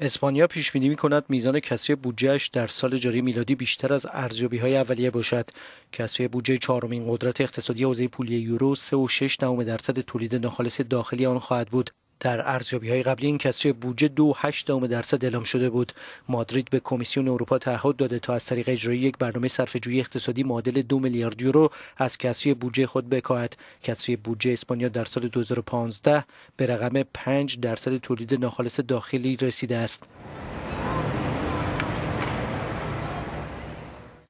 اسپانیا پیش بینی کند میزان کسری بودجهش در سال جاری میلادی بیشتر از ارزیابی های اولیه باشد کسری بودجه چهارمین قدرت اقتصادی حوزه پولی یورو 3.6 درصد تولید ناخالص داخلی آن خواهد بود در ارزیابی های قبلی این کسری بودجه دو هشت درصد اعلام شده بود مادرید به کمیسیون اروپا تعهد داده تا از طریق اجرای یک برنامه صرفه‌جویی اقتصادی معادل دو میلیارد یورو از کسری بودجه خود بکاهد کسری بودجه اسپانیا در سال 2015 به رقم 5 درصد تولید ناخالص داخلی رسیده است